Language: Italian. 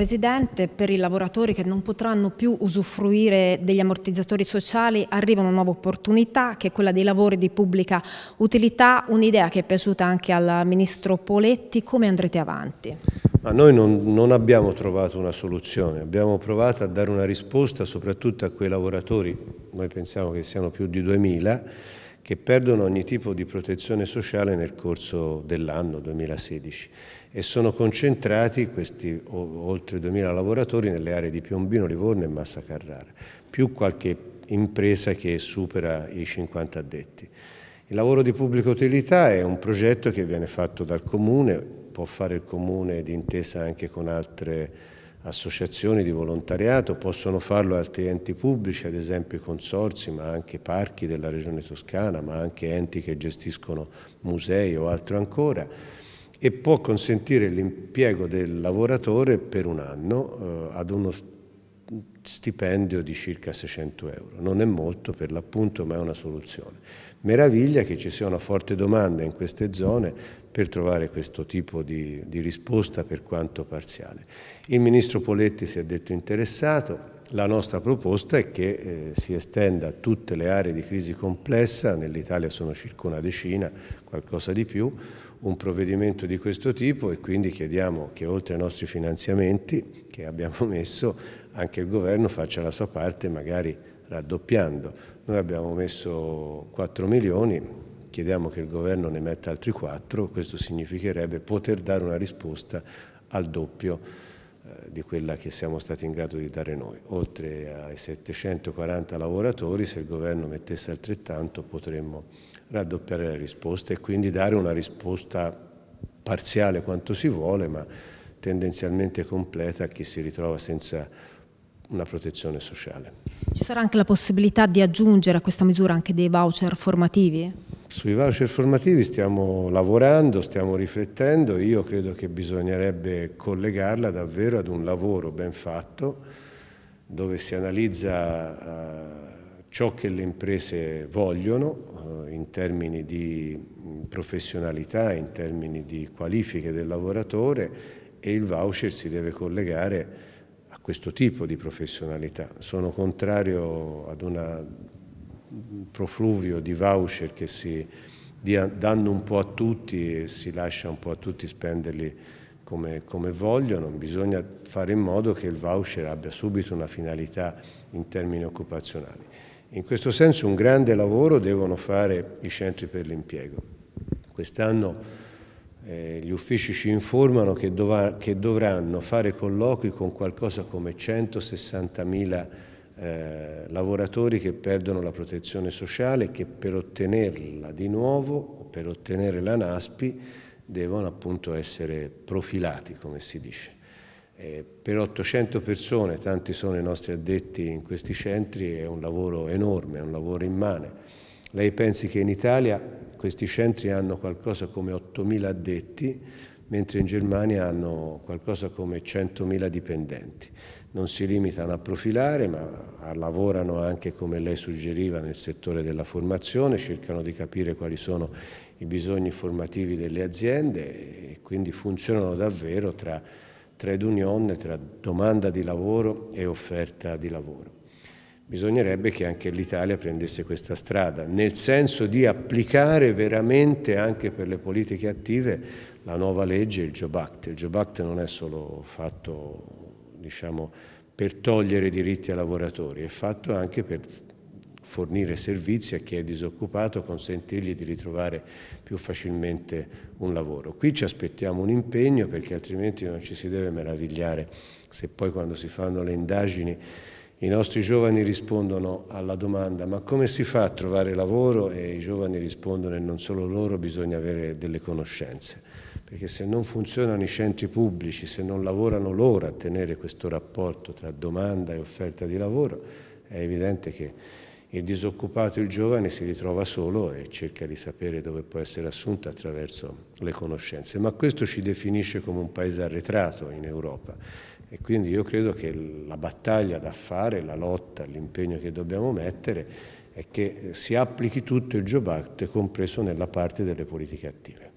Presidente, per i lavoratori che non potranno più usufruire degli ammortizzatori sociali arriva una nuova opportunità che è quella dei lavori di pubblica utilità, un'idea che è piaciuta anche al Ministro Poletti, come andrete avanti? Ma noi non, non abbiamo trovato una soluzione, abbiamo provato a dare una risposta soprattutto a quei lavoratori, noi pensiamo che siano più di 2000, che perdono ogni tipo di protezione sociale nel corso dell'anno 2016 e sono concentrati questi oltre 2.000 lavoratori nelle aree di Piombino, Livorno e Massa Carrara, più qualche impresa che supera i 50 addetti. Il lavoro di pubblica utilità è un progetto che viene fatto dal Comune, può fare il Comune d'intesa anche con altre associazioni di volontariato, possono farlo altri enti pubblici, ad esempio i consorsi, ma anche parchi della regione toscana, ma anche enti che gestiscono musei o altro ancora e può consentire l'impiego del lavoratore per un anno eh, ad uno stipendio di circa 600 euro. Non è molto per l'appunto, ma è una soluzione. Meraviglia che ci sia una forte domanda in queste zone per trovare questo tipo di, di risposta per quanto parziale. Il ministro Poletti si è detto interessato, la nostra proposta è che eh, si estenda a tutte le aree di crisi complessa, nell'Italia sono circa una decina, qualcosa di più, un provvedimento di questo tipo e quindi chiediamo che oltre ai nostri finanziamenti che abbiamo messo anche il governo faccia la sua parte magari raddoppiando. Noi abbiamo messo 4 milioni, chiediamo che il governo ne metta altri quattro, questo significherebbe poter dare una risposta al doppio eh, di quella che siamo stati in grado di dare noi. Oltre ai 740 lavoratori, se il governo mettesse altrettanto potremmo raddoppiare la risposta e quindi dare una risposta parziale quanto si vuole, ma tendenzialmente completa a chi si ritrova senza una protezione sociale. Ci sarà anche la possibilità di aggiungere a questa misura anche dei voucher formativi? Sui voucher formativi stiamo lavorando, stiamo riflettendo, io credo che bisognerebbe collegarla davvero ad un lavoro ben fatto dove si analizza eh, ciò che le imprese vogliono eh, in termini di mm, professionalità, in termini di qualifiche del lavoratore e il voucher si deve collegare a questo tipo di professionalità. Sono contrario ad una profluvio di voucher che si danno un po' a tutti e si lascia un po' a tutti spenderli come, come, vogliono, bisogna fare in modo che il voucher abbia subito una finalità in termini occupazionali. In questo senso un grande lavoro devono fare i centri per l'impiego. Quest'anno eh, gli uffici ci informano che, dov che, dovranno fare colloqui con qualcosa come 160.000 persone eh, lavoratori che perdono la protezione sociale che per ottenerla di nuovo per ottenere la NASPI devono appunto essere profilati, come si dice. Eh, per 800 persone, tanti sono i nostri addetti in questi centri, è un lavoro enorme, è un lavoro immane. Lei pensi che in Italia questi centri hanno qualcosa come 8.000 addetti, mentre in Germania hanno qualcosa come 100.000 dipendenti. Non si limitano a profilare, ma lavorano anche, come lei suggeriva, nel settore della formazione, cercano di capire quali sono i bisogni formativi delle aziende e quindi funzionano davvero tra trade union, tra domanda di lavoro e offerta di lavoro. Bisognerebbe che anche l'Italia prendesse questa strada, nel senso di applicare veramente anche per le politiche attive la nuova legge, il Job Act. Il Job Act non è solo fatto diciamo, per togliere diritti ai lavoratori, è fatto anche per fornire servizi a chi è disoccupato, consentirgli di ritrovare più facilmente un lavoro. Qui ci aspettiamo un impegno perché altrimenti non ci si deve meravigliare se poi quando si fanno le indagini i nostri giovani rispondono alla domanda ma come si fa a trovare lavoro e i giovani rispondono e non solo loro, bisogna avere delle conoscenze perché se non funzionano i centri pubblici, se non lavorano loro a tenere questo rapporto tra domanda e offerta di lavoro, è evidente che il disoccupato, il giovane, si ritrova solo e cerca di sapere dove può essere assunto attraverso le conoscenze. Ma questo ci definisce come un paese arretrato in Europa e quindi io credo che la battaglia da fare, la lotta, l'impegno che dobbiamo mettere è che si applichi tutto il Job Act, compreso nella parte delle politiche attive.